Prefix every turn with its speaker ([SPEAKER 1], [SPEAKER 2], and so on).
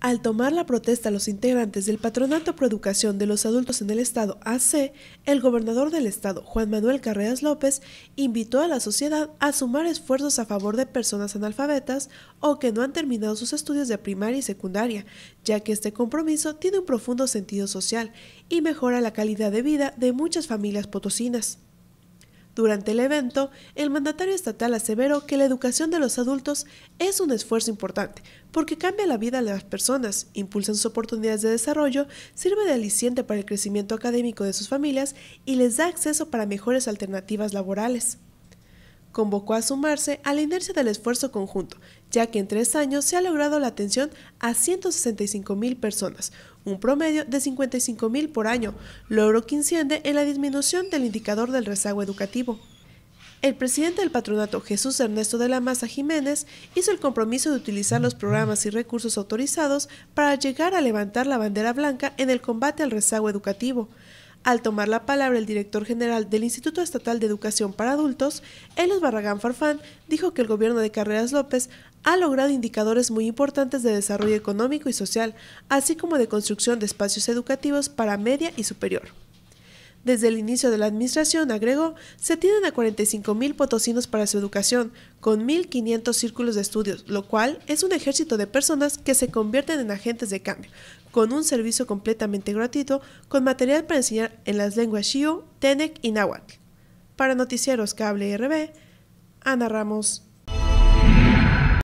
[SPEAKER 1] Al tomar la protesta los integrantes del Patronato Proeducación de los Adultos en el Estado AC, el gobernador del Estado, Juan Manuel Carreras López, invitó a la sociedad a sumar esfuerzos a favor de personas analfabetas o que no han terminado sus estudios de primaria y secundaria, ya que este compromiso tiene un profundo sentido social y mejora la calidad de vida de muchas familias potosinas. Durante el evento, el mandatario estatal aseveró que la educación de los adultos es un esfuerzo importante porque cambia la vida de las personas, impulsa sus oportunidades de desarrollo, sirve de aliciente para el crecimiento académico de sus familias y les da acceso para mejores alternativas laborales convocó a sumarse a la inercia del esfuerzo conjunto, ya que en tres años se ha logrado la atención a 165 mil personas, un promedio de 55 mil por año, logro que inciende en la disminución del indicador del rezago educativo. El presidente del patronato, Jesús Ernesto de la Maza Jiménez, hizo el compromiso de utilizar los programas y recursos autorizados para llegar a levantar la bandera blanca en el combate al rezago educativo. Al tomar la palabra el director general del Instituto Estatal de Educación para Adultos, elías Barragán Farfán, dijo que el gobierno de Carreras López ha logrado indicadores muy importantes de desarrollo económico y social, así como de construcción de espacios educativos para media y superior. Desde el inicio de la administración, agregó, se tienen a 45.000 potosinos para su educación, con 1.500 círculos de estudios, lo cual es un ejército de personas que se convierten en agentes de cambio, con un servicio completamente gratuito, con material para enseñar en las lenguas Xiu, Tenec y Nahuatl. Para Noticieros Cable RB, Ana Ramos.